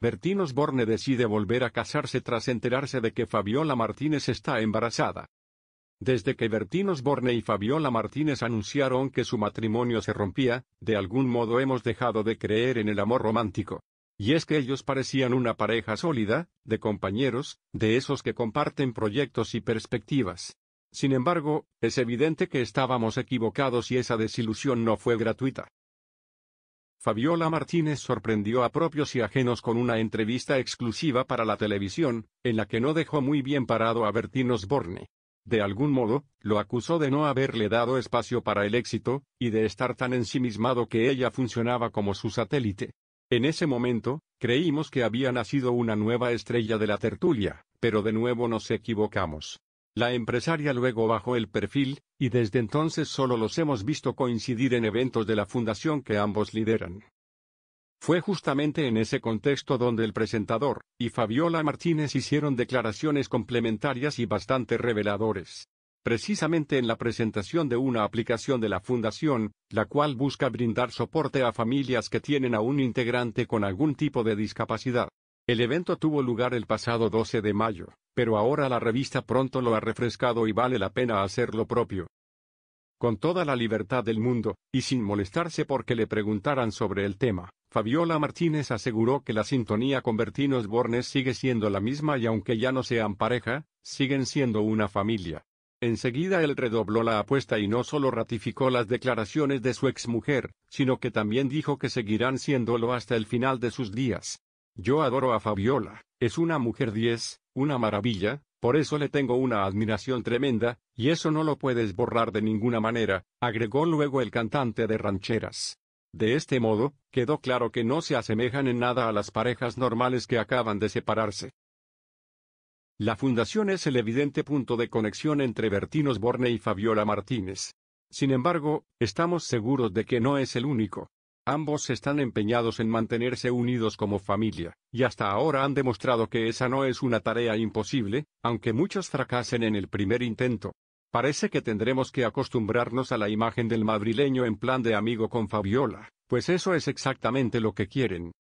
Bertín Borne decide volver a casarse tras enterarse de que Fabiola Martínez está embarazada. Desde que Bertín Borne y Fabiola Martínez anunciaron que su matrimonio se rompía, de algún modo hemos dejado de creer en el amor romántico. Y es que ellos parecían una pareja sólida, de compañeros, de esos que comparten proyectos y perspectivas. Sin embargo, es evidente que estábamos equivocados y esa desilusión no fue gratuita. Fabiola Martínez sorprendió a propios y ajenos con una entrevista exclusiva para la televisión, en la que no dejó muy bien parado a Bertín Osborne. De algún modo, lo acusó de no haberle dado espacio para el éxito, y de estar tan ensimismado que ella funcionaba como su satélite. En ese momento, creímos que había nacido una nueva estrella de la tertulia, pero de nuevo nos equivocamos. La empresaria luego bajó el perfil, y desde entonces solo los hemos visto coincidir en eventos de la fundación que ambos lideran. Fue justamente en ese contexto donde el presentador y Fabiola Martínez hicieron declaraciones complementarias y bastante reveladores. Precisamente en la presentación de una aplicación de la Fundación, la cual busca brindar soporte a familias que tienen a un integrante con algún tipo de discapacidad. El evento tuvo lugar el pasado 12 de mayo, pero ahora la revista pronto lo ha refrescado y vale la pena hacer lo propio. Con toda la libertad del mundo, y sin molestarse porque le preguntaran sobre el tema, Fabiola Martínez aseguró que la sintonía con Bertino Bornes sigue siendo la misma y aunque ya no sean pareja, siguen siendo una familia. Enseguida él redobló la apuesta y no solo ratificó las declaraciones de su exmujer, sino que también dijo que seguirán siéndolo hasta el final de sus días. Yo adoro a Fabiola, es una mujer 10, una maravilla, por eso le tengo una admiración tremenda, y eso no lo puedes borrar de ninguna manera, agregó luego el cantante de rancheras. De este modo, quedó claro que no se asemejan en nada a las parejas normales que acaban de separarse. La fundación es el evidente punto de conexión entre Bertinos Borne y Fabiola Martínez. Sin embargo, estamos seguros de que no es el único. Ambos están empeñados en mantenerse unidos como familia, y hasta ahora han demostrado que esa no es una tarea imposible, aunque muchos fracasen en el primer intento. Parece que tendremos que acostumbrarnos a la imagen del madrileño en plan de amigo con Fabiola, pues eso es exactamente lo que quieren.